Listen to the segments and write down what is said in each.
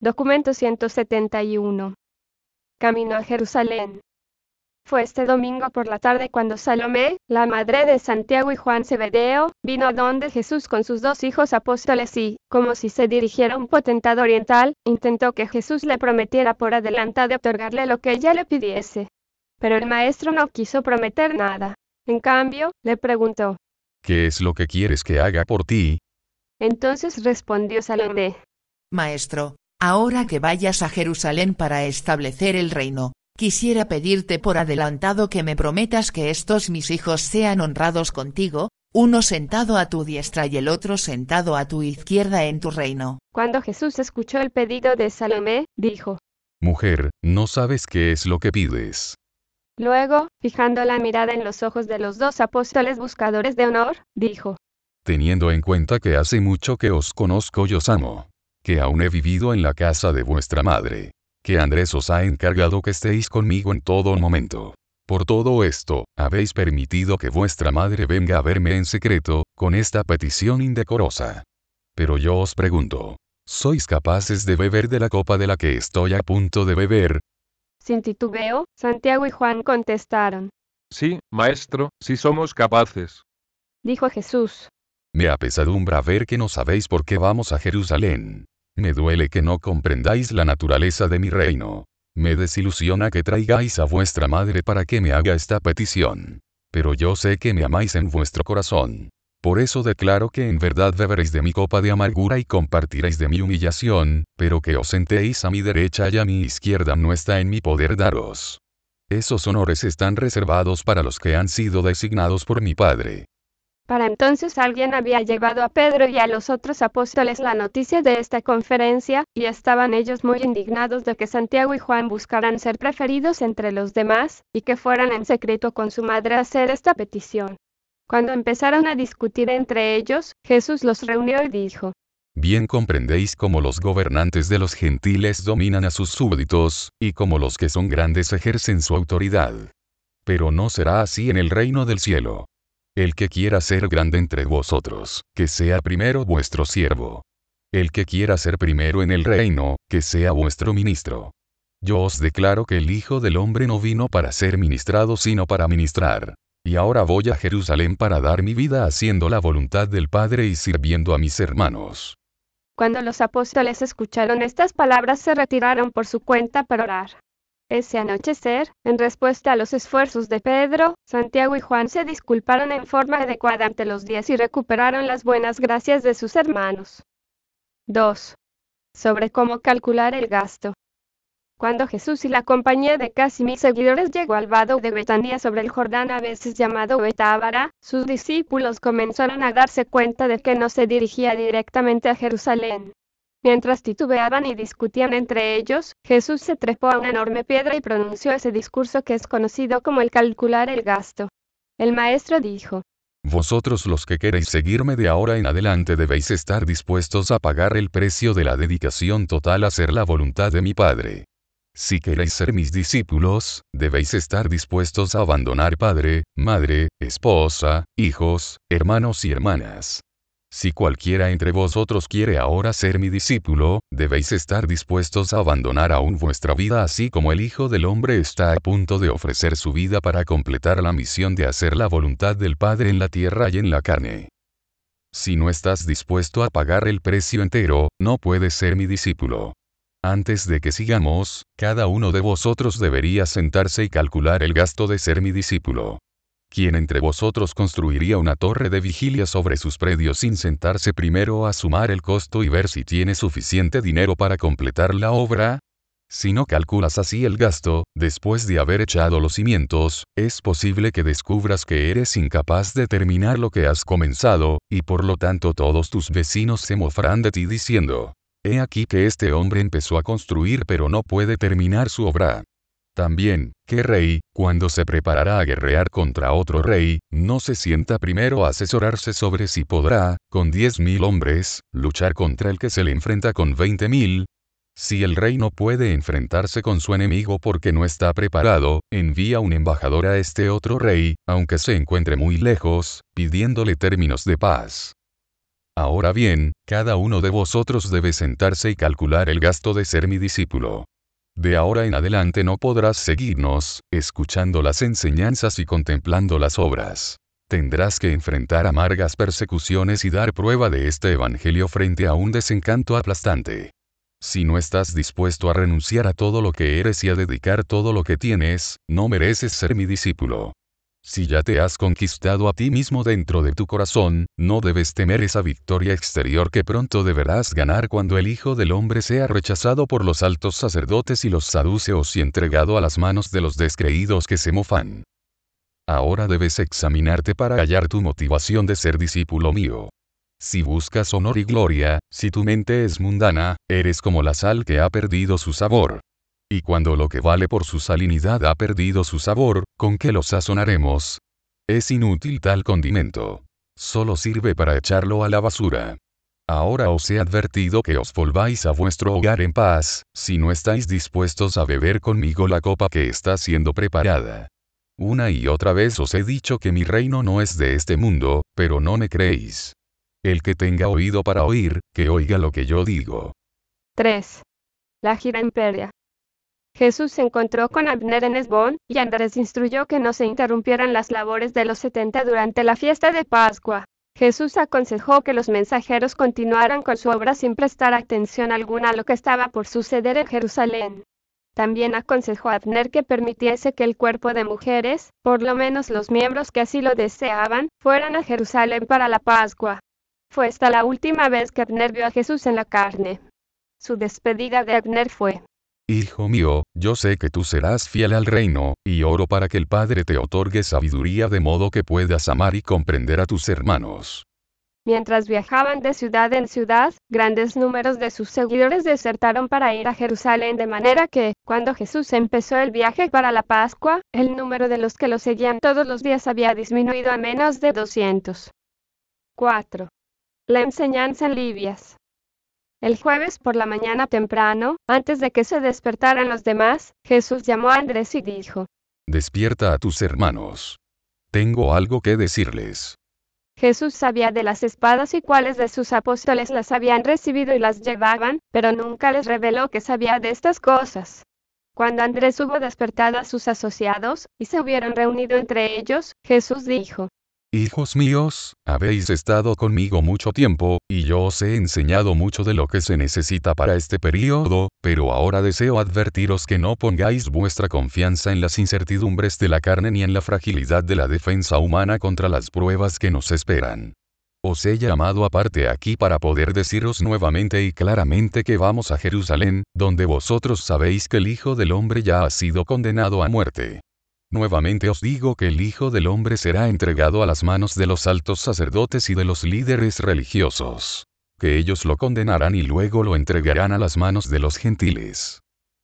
Documento 171. Camino a Jerusalén. Fue este domingo por la tarde cuando Salomé, la madre de Santiago y Juan Cebedeo, vino a donde Jesús con sus dos hijos apóstoles y, como si se dirigiera a un potentado oriental, intentó que Jesús le prometiera por adelantado otorgarle lo que ella le pidiese. Pero el maestro no quiso prometer nada. En cambio, le preguntó, ¿Qué es lo que quieres que haga por ti? Entonces respondió Salomé, Maestro, Ahora que vayas a Jerusalén para establecer el reino, quisiera pedirte por adelantado que me prometas que estos mis hijos sean honrados contigo, uno sentado a tu diestra y el otro sentado a tu izquierda en tu reino. Cuando Jesús escuchó el pedido de Salomé, dijo, Mujer, no sabes qué es lo que pides. Luego, fijando la mirada en los ojos de los dos apóstoles buscadores de honor, dijo, Teniendo en cuenta que hace mucho que os conozco y os amo que aún he vivido en la casa de vuestra madre. Que Andrés os ha encargado que estéis conmigo en todo momento. Por todo esto, habéis permitido que vuestra madre venga a verme en secreto, con esta petición indecorosa. Pero yo os pregunto, ¿sois capaces de beber de la copa de la que estoy a punto de beber? Sin titubeo, Santiago y Juan contestaron. Sí, maestro, sí somos capaces. Dijo Jesús. Me apesadumbra ver que no sabéis por qué vamos a Jerusalén. Me duele que no comprendáis la naturaleza de mi reino. Me desilusiona que traigáis a vuestra madre para que me haga esta petición. Pero yo sé que me amáis en vuestro corazón. Por eso declaro que en verdad beberéis de mi copa de amargura y compartiréis de mi humillación, pero que os sentéis a mi derecha y a mi izquierda no está en mi poder daros. Esos honores están reservados para los que han sido designados por mi Padre. Para entonces alguien había llevado a Pedro y a los otros apóstoles la noticia de esta conferencia, y estaban ellos muy indignados de que Santiago y Juan buscaran ser preferidos entre los demás, y que fueran en secreto con su madre a hacer esta petición. Cuando empezaron a discutir entre ellos, Jesús los reunió y dijo, Bien comprendéis cómo los gobernantes de los gentiles dominan a sus súbditos, y cómo los que son grandes ejercen su autoridad. Pero no será así en el reino del cielo. El que quiera ser grande entre vosotros, que sea primero vuestro siervo. El que quiera ser primero en el reino, que sea vuestro ministro. Yo os declaro que el Hijo del Hombre no vino para ser ministrado, sino para ministrar. Y ahora voy a Jerusalén para dar mi vida haciendo la voluntad del Padre y sirviendo a mis hermanos. Cuando los apóstoles escucharon estas palabras se retiraron por su cuenta para orar. Ese anochecer, en respuesta a los esfuerzos de Pedro, Santiago y Juan se disculparon en forma adecuada ante los días y recuperaron las buenas gracias de sus hermanos. 2. Sobre cómo calcular el gasto. Cuando Jesús y la compañía de casi mil seguidores llegó al vado de Betania sobre el Jordán, a veces llamado Betábara, sus discípulos comenzaron a darse cuenta de que no se dirigía directamente a Jerusalén, Mientras titubeaban y discutían entre ellos, Jesús se trepó a una enorme piedra y pronunció ese discurso que es conocido como el calcular el gasto. El maestro dijo, Vosotros los que queréis seguirme de ahora en adelante debéis estar dispuestos a pagar el precio de la dedicación total a ser la voluntad de mi Padre. Si queréis ser mis discípulos, debéis estar dispuestos a abandonar padre, madre, esposa, hijos, hermanos y hermanas, si cualquiera entre vosotros quiere ahora ser mi discípulo, debéis estar dispuestos a abandonar aún vuestra vida así como el Hijo del Hombre está a punto de ofrecer su vida para completar la misión de hacer la voluntad del Padre en la tierra y en la carne. Si no estás dispuesto a pagar el precio entero, no puedes ser mi discípulo. Antes de que sigamos, cada uno de vosotros debería sentarse y calcular el gasto de ser mi discípulo. ¿Quién entre vosotros construiría una torre de vigilia sobre sus predios sin sentarse primero a sumar el costo y ver si tiene suficiente dinero para completar la obra? Si no calculas así el gasto, después de haber echado los cimientos, es posible que descubras que eres incapaz de terminar lo que has comenzado, y por lo tanto todos tus vecinos se mofarán de ti diciendo, He aquí que este hombre empezó a construir pero no puede terminar su obra. También, que rey, cuando se preparará a guerrear contra otro rey, no se sienta primero a asesorarse sobre si podrá, con 10.000 hombres, luchar contra el que se le enfrenta con 20.000. Si el rey no puede enfrentarse con su enemigo porque no está preparado, envía un embajador a este otro rey, aunque se encuentre muy lejos, pidiéndole términos de paz. Ahora bien, cada uno de vosotros debe sentarse y calcular el gasto de ser mi discípulo. De ahora en adelante no podrás seguirnos, escuchando las enseñanzas y contemplando las obras. Tendrás que enfrentar amargas persecuciones y dar prueba de este Evangelio frente a un desencanto aplastante. Si no estás dispuesto a renunciar a todo lo que eres y a dedicar todo lo que tienes, no mereces ser mi discípulo. Si ya te has conquistado a ti mismo dentro de tu corazón, no debes temer esa victoria exterior que pronto deberás ganar cuando el Hijo del Hombre sea rechazado por los altos sacerdotes y los saduceos y entregado a las manos de los descreídos que se mofan. Ahora debes examinarte para hallar tu motivación de ser discípulo mío. Si buscas honor y gloria, si tu mente es mundana, eres como la sal que ha perdido su sabor. Y cuando lo que vale por su salinidad ha perdido su sabor, ¿con qué lo sazonaremos? Es inútil tal condimento. Solo sirve para echarlo a la basura. Ahora os he advertido que os volváis a vuestro hogar en paz, si no estáis dispuestos a beber conmigo la copa que está siendo preparada. Una y otra vez os he dicho que mi reino no es de este mundo, pero no me creéis. El que tenga oído para oír, que oiga lo que yo digo. 3. La gira imperia. Jesús se encontró con Abner en Esbón, y Andrés instruyó que no se interrumpieran las labores de los setenta durante la fiesta de Pascua. Jesús aconsejó que los mensajeros continuaran con su obra sin prestar atención alguna a lo que estaba por suceder en Jerusalén. También aconsejó a Abner que permitiese que el cuerpo de mujeres, por lo menos los miembros que así lo deseaban, fueran a Jerusalén para la Pascua. Fue esta la última vez que Abner vio a Jesús en la carne. Su despedida de Abner fue, Hijo mío, yo sé que tú serás fiel al reino, y oro para que el Padre te otorgue sabiduría de modo que puedas amar y comprender a tus hermanos. Mientras viajaban de ciudad en ciudad, grandes números de sus seguidores desertaron para ir a Jerusalén de manera que, cuando Jesús empezó el viaje para la Pascua, el número de los que lo seguían todos los días había disminuido a menos de 200. 4. La enseñanza en Libias. El jueves por la mañana temprano, antes de que se despertaran los demás, Jesús llamó a Andrés y dijo, Despierta a tus hermanos. Tengo algo que decirles. Jesús sabía de las espadas y cuáles de sus apóstoles las habían recibido y las llevaban, pero nunca les reveló que sabía de estas cosas. Cuando Andrés hubo despertado a sus asociados, y se hubieron reunido entre ellos, Jesús dijo, Hijos míos, habéis estado conmigo mucho tiempo, y yo os he enseñado mucho de lo que se necesita para este período, pero ahora deseo advertiros que no pongáis vuestra confianza en las incertidumbres de la carne ni en la fragilidad de la defensa humana contra las pruebas que nos esperan. Os he llamado aparte aquí para poder deciros nuevamente y claramente que vamos a Jerusalén, donde vosotros sabéis que el Hijo del Hombre ya ha sido condenado a muerte Nuevamente os digo que el Hijo del Hombre será entregado a las manos de los altos sacerdotes y de los líderes religiosos, que ellos lo condenarán y luego lo entregarán a las manos de los gentiles.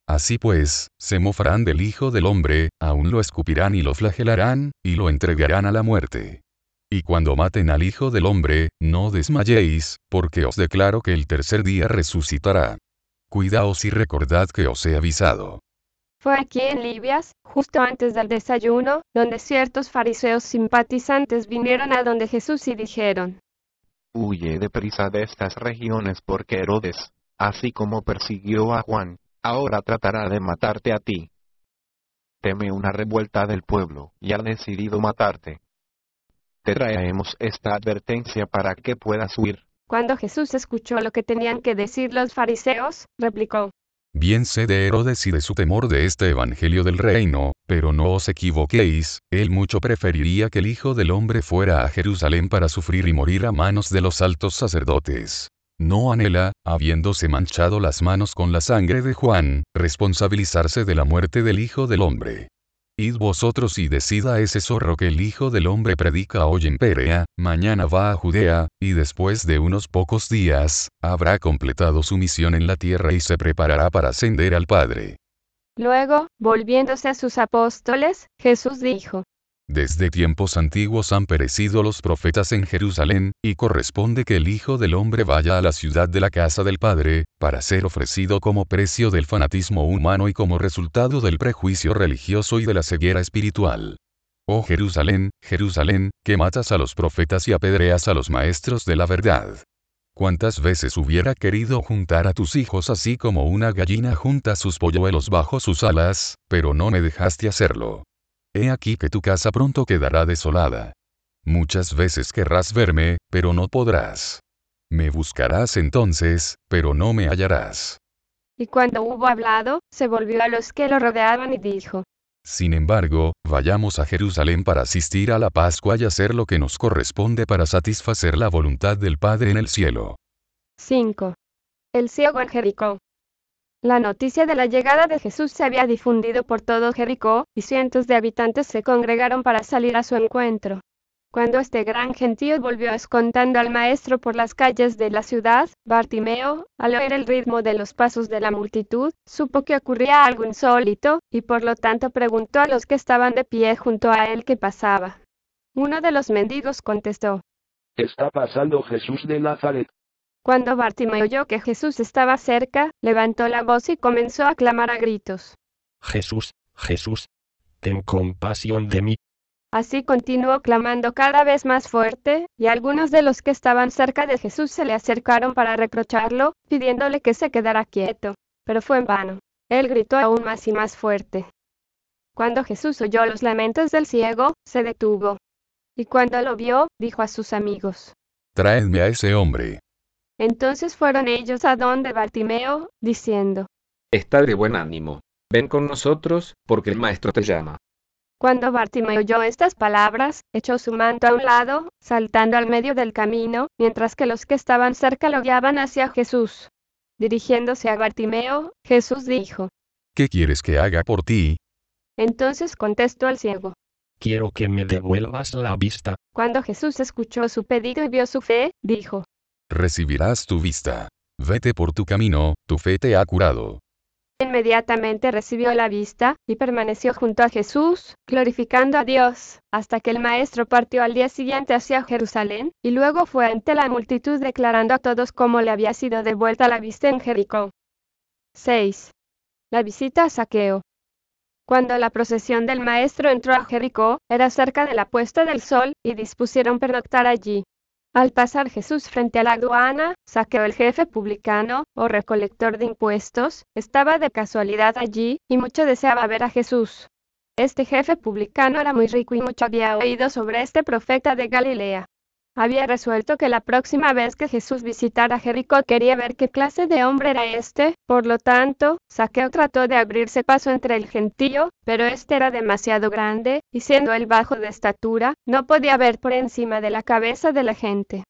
Así pues, se mofarán del Hijo del Hombre, aún lo escupirán y lo flagelarán, y lo entregarán a la muerte. Y cuando maten al Hijo del Hombre, no desmayéis, porque os declaro que el tercer día resucitará. Cuidaos y recordad que os he avisado. Fue aquí en Libias, justo antes del desayuno, donde ciertos fariseos simpatizantes vinieron a donde Jesús y dijeron, Huye deprisa de estas regiones porque Herodes, así como persiguió a Juan, ahora tratará de matarte a ti. Teme una revuelta del pueblo y ha decidido matarte. Te traemos esta advertencia para que puedas huir. Cuando Jesús escuchó lo que tenían que decir los fariseos, replicó, Bien sé de Herodes y de su temor de este Evangelio del Reino, pero no os equivoquéis, él mucho preferiría que el Hijo del Hombre fuera a Jerusalén para sufrir y morir a manos de los altos sacerdotes. No anhela, habiéndose manchado las manos con la sangre de Juan, responsabilizarse de la muerte del Hijo del Hombre. Id vosotros y decida ese zorro que el Hijo del Hombre predica hoy en Perea, mañana va a Judea, y después de unos pocos días, habrá completado su misión en la tierra y se preparará para ascender al Padre. Luego, volviéndose a sus apóstoles, Jesús dijo, desde tiempos antiguos han perecido los profetas en Jerusalén, y corresponde que el Hijo del Hombre vaya a la ciudad de la casa del Padre, para ser ofrecido como precio del fanatismo humano y como resultado del prejuicio religioso y de la ceguera espiritual. Oh Jerusalén, Jerusalén, que matas a los profetas y apedreas a los maestros de la verdad. ¿Cuántas veces hubiera querido juntar a tus hijos así como una gallina junta sus polluelos bajo sus alas, pero no me dejaste hacerlo? he aquí que tu casa pronto quedará desolada. Muchas veces querrás verme, pero no podrás. Me buscarás entonces, pero no me hallarás. Y cuando hubo hablado, se volvió a los que lo rodeaban y dijo, Sin embargo, vayamos a Jerusalén para asistir a la Pascua y hacer lo que nos corresponde para satisfacer la voluntad del Padre en el cielo. 5. El ciego en la noticia de la llegada de Jesús se había difundido por todo Jericó, y cientos de habitantes se congregaron para salir a su encuentro. Cuando este gran gentío volvió escontando al maestro por las calles de la ciudad, Bartimeo, al oír el ritmo de los pasos de la multitud, supo que ocurría algo insólito, y por lo tanto preguntó a los que estaban de pie junto a él qué pasaba. Uno de los mendigos contestó, Está pasando Jesús de Nazaret, cuando Bartimeo oyó que Jesús estaba cerca, levantó la voz y comenzó a clamar a gritos. Jesús, Jesús, ten compasión de mí. Así continuó clamando cada vez más fuerte, y algunos de los que estaban cerca de Jesús se le acercaron para reprocharlo, pidiéndole que se quedara quieto. Pero fue en vano. Él gritó aún más y más fuerte. Cuando Jesús oyó los lamentos del ciego, se detuvo. Y cuando lo vio, dijo a sus amigos. Traedme a ese hombre. Entonces fueron ellos a donde Bartimeo, diciendo, Está de buen ánimo, ven con nosotros, porque el maestro te llama. Cuando Bartimeo oyó estas palabras, echó su manto a un lado, saltando al medio del camino, mientras que los que estaban cerca lo guiaban hacia Jesús. Dirigiéndose a Bartimeo, Jesús dijo, ¿Qué quieres que haga por ti? Entonces contestó al ciego, Quiero que me devuelvas la vista. Cuando Jesús escuchó su pedido y vio su fe, dijo, recibirás tu vista. Vete por tu camino, tu fe te ha curado. Inmediatamente recibió la vista, y permaneció junto a Jesús, glorificando a Dios, hasta que el maestro partió al día siguiente hacia Jerusalén, y luego fue ante la multitud declarando a todos cómo le había sido devuelta la vista en Jericó. 6. La visita a Saqueo. Cuando la procesión del maestro entró a Jericó, era cerca de la puesta del sol, y dispusieron pernoctar allí. Al pasar Jesús frente a la aduana, saqueó el jefe publicano, o recolector de impuestos, estaba de casualidad allí, y mucho deseaba ver a Jesús. Este jefe publicano era muy rico y mucho había oído sobre este profeta de Galilea había resuelto que la próxima vez que Jesús visitara Jericó quería ver qué clase de hombre era este, por lo tanto, Saqueo trató de abrirse paso entre el gentío, pero este era demasiado grande, y siendo él bajo de estatura, no podía ver por encima de la cabeza de la gente.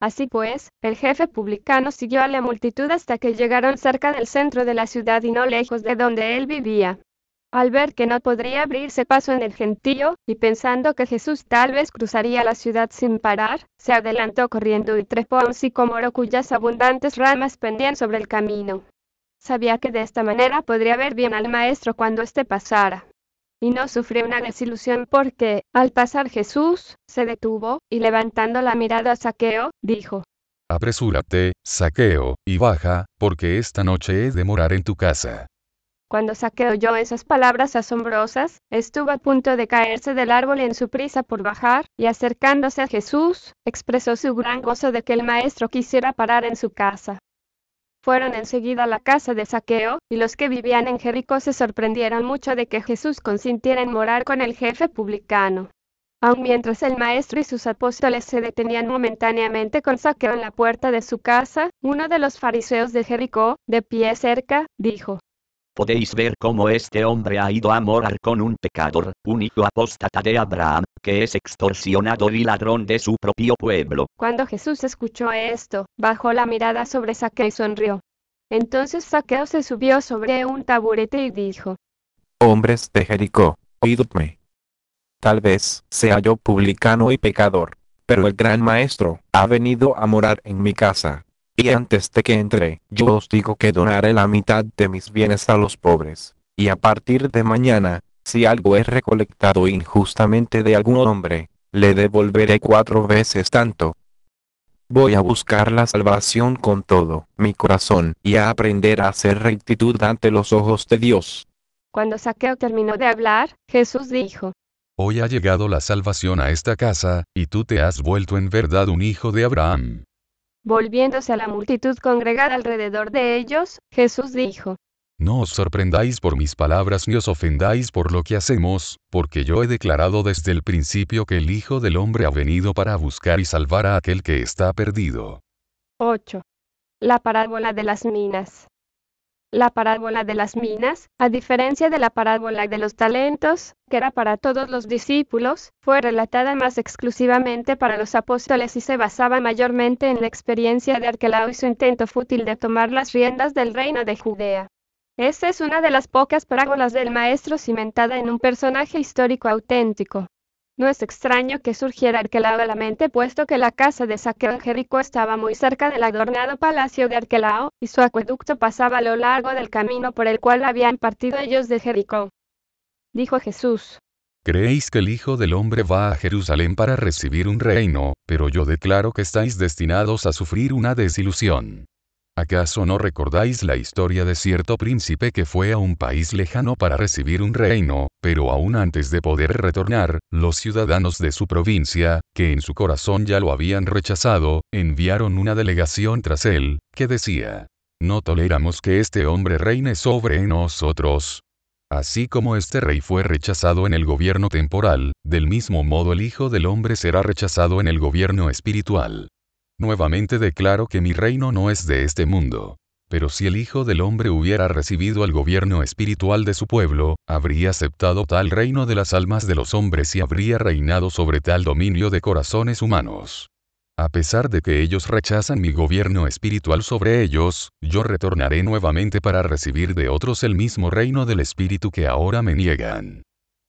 Así pues, el jefe publicano siguió a la multitud hasta que llegaron cerca del centro de la ciudad y no lejos de donde él vivía. Al ver que no podría abrirse paso en el gentío, y pensando que Jesús tal vez cruzaría la ciudad sin parar, se adelantó corriendo y trepó a un sicomoro cuyas abundantes ramas pendían sobre el camino. Sabía que de esta manera podría ver bien al maestro cuando éste pasara. Y no sufrió una desilusión porque, al pasar Jesús, se detuvo, y levantando la mirada a Saqueo, dijo, Apresúrate, Saqueo, y baja, porque esta noche he de morar en tu casa. Cuando Saqueo oyó esas palabras asombrosas, estuvo a punto de caerse del árbol en su prisa por bajar, y acercándose a Jesús, expresó su gran gozo de que el maestro quisiera parar en su casa. Fueron enseguida a la casa de Saqueo, y los que vivían en Jericó se sorprendieron mucho de que Jesús consintiera en morar con el jefe publicano. Aun mientras el maestro y sus apóstoles se detenían momentáneamente con Saqueo en la puerta de su casa, uno de los fariseos de Jericó, de pie cerca, dijo, podéis ver cómo este hombre ha ido a morar con un pecador, un hijo apóstata de Abraham, que es extorsionador y ladrón de su propio pueblo. Cuando Jesús escuchó esto, bajó la mirada sobre Saqueo y sonrió. Entonces Saqueo se subió sobre un taburete y dijo, Hombres de Jericó, oídme. Tal vez sea yo publicano y pecador, pero el gran maestro ha venido a morar en mi casa y antes de que entre, yo os digo que donaré la mitad de mis bienes a los pobres. Y a partir de mañana, si algo es recolectado injustamente de algún hombre, le devolveré cuatro veces tanto. Voy a buscar la salvación con todo mi corazón y a aprender a hacer rectitud ante los ojos de Dios. Cuando Saqueo terminó de hablar, Jesús dijo, Hoy ha llegado la salvación a esta casa, y tú te has vuelto en verdad un hijo de Abraham Volviéndose a la multitud congregada alrededor de ellos, Jesús dijo, No os sorprendáis por mis palabras ni os ofendáis por lo que hacemos, porque yo he declarado desde el principio que el Hijo del Hombre ha venido para buscar y salvar a aquel que está perdido. 8. La parábola de las minas la parábola de las minas, a diferencia de la parábola de los talentos, que era para todos los discípulos, fue relatada más exclusivamente para los apóstoles y se basaba mayormente en la experiencia de Arquelao y su intento fútil de tomar las riendas del reino de Judea. Esta es una de las pocas parábolas del maestro cimentada en un personaje histórico auténtico. No es extraño que surgiera Arquelao a la mente, puesto que la casa de saqueo Jericó estaba muy cerca del adornado palacio de Arquelao, y su acueducto pasaba a lo largo del camino por el cual habían partido ellos de Jericó. Dijo Jesús. Creéis que el Hijo del Hombre va a Jerusalén para recibir un reino, pero yo declaro que estáis destinados a sufrir una desilusión. ¿Acaso no recordáis la historia de cierto príncipe que fue a un país lejano para recibir un reino, pero aún antes de poder retornar, los ciudadanos de su provincia, que en su corazón ya lo habían rechazado, enviaron una delegación tras él, que decía, No toleramos que este hombre reine sobre nosotros. Así como este rey fue rechazado en el gobierno temporal, del mismo modo el Hijo del Hombre será rechazado en el gobierno espiritual. Nuevamente declaro que mi reino no es de este mundo. Pero si el Hijo del Hombre hubiera recibido el gobierno espiritual de su pueblo, habría aceptado tal reino de las almas de los hombres y habría reinado sobre tal dominio de corazones humanos. A pesar de que ellos rechazan mi gobierno espiritual sobre ellos, yo retornaré nuevamente para recibir de otros el mismo reino del espíritu que ahora me niegan.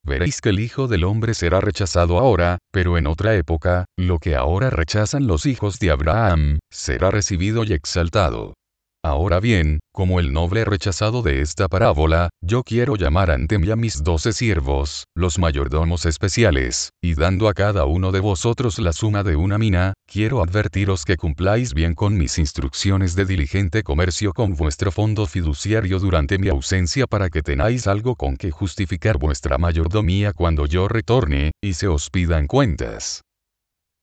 Veréis que el Hijo del Hombre será rechazado ahora, pero en otra época, lo que ahora rechazan los hijos de Abraham, será recibido y exaltado. Ahora bien, como el noble rechazado de esta parábola, yo quiero llamar ante mí a mis doce siervos, los mayordomos especiales, y dando a cada uno de vosotros la suma de una mina, quiero advertiros que cumpláis bien con mis instrucciones de diligente comercio con vuestro fondo fiduciario durante mi ausencia para que tenáis algo con que justificar vuestra mayordomía cuando yo retorne, y se os pidan cuentas.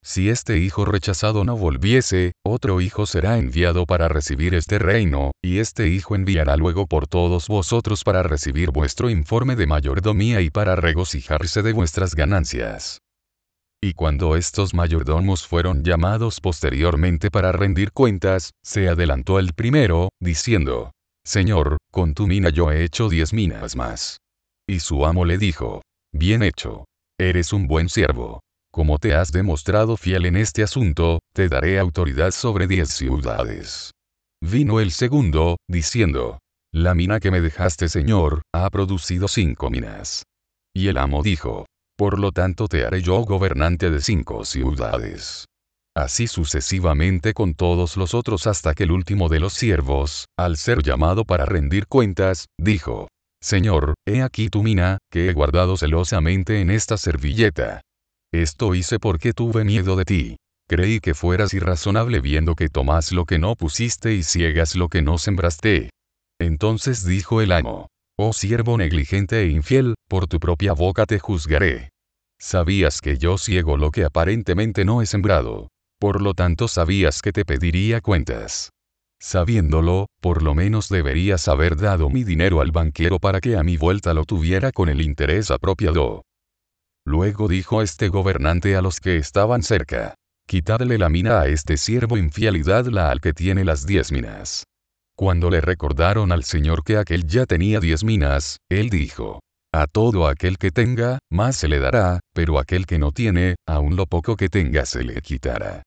Si este hijo rechazado no volviese, otro hijo será enviado para recibir este reino, y este hijo enviará luego por todos vosotros para recibir vuestro informe de mayordomía y para regocijarse de vuestras ganancias. Y cuando estos mayordomos fueron llamados posteriormente para rendir cuentas, se adelantó el primero, diciendo, Señor, con tu mina yo he hecho diez minas más. Y su amo le dijo, Bien hecho. Eres un buen siervo como te has demostrado fiel en este asunto, te daré autoridad sobre diez ciudades. Vino el segundo, diciendo, La mina que me dejaste, Señor, ha producido cinco minas. Y el amo dijo, Por lo tanto te haré yo gobernante de cinco ciudades. Así sucesivamente con todos los otros hasta que el último de los siervos, al ser llamado para rendir cuentas, dijo, Señor, he aquí tu mina, que he guardado celosamente en esta servilleta. Esto hice porque tuve miedo de ti. Creí que fueras irrazonable viendo que tomás lo que no pusiste y ciegas lo que no sembraste. Entonces dijo el amo, Oh siervo negligente e infiel, por tu propia boca te juzgaré. Sabías que yo ciego lo que aparentemente no he sembrado. Por lo tanto sabías que te pediría cuentas. Sabiéndolo, por lo menos deberías haber dado mi dinero al banquero para que a mi vuelta lo tuviera con el interés apropiado. Luego dijo este gobernante a los que estaban cerca, Quitadle la mina a este siervo infielidad la al que tiene las diez minas. Cuando le recordaron al Señor que aquel ya tenía diez minas, él dijo, A todo aquel que tenga, más se le dará, pero aquel que no tiene, aun lo poco que tenga se le quitará.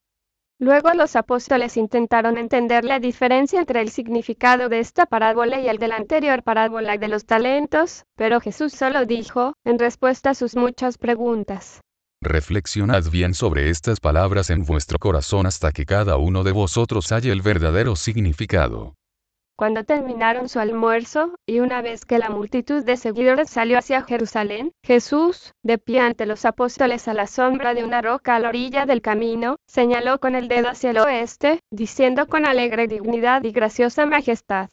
Luego los apóstoles intentaron entender la diferencia entre el significado de esta parábola y el de la anterior parábola de los talentos, pero Jesús solo dijo, en respuesta a sus muchas preguntas. Reflexionad bien sobre estas palabras en vuestro corazón hasta que cada uno de vosotros halle el verdadero significado. Cuando terminaron su almuerzo, y una vez que la multitud de seguidores salió hacia Jerusalén, Jesús, de pie ante los apóstoles a la sombra de una roca a la orilla del camino, señaló con el dedo hacia el oeste, diciendo con alegre dignidad y graciosa majestad.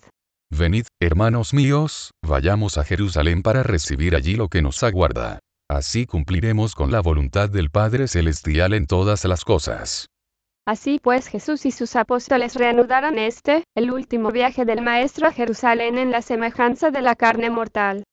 Venid, hermanos míos, vayamos a Jerusalén para recibir allí lo que nos aguarda. Así cumpliremos con la voluntad del Padre Celestial en todas las cosas. Así pues Jesús y sus apóstoles reanudaron este, el último viaje del Maestro a Jerusalén en la semejanza de la carne mortal.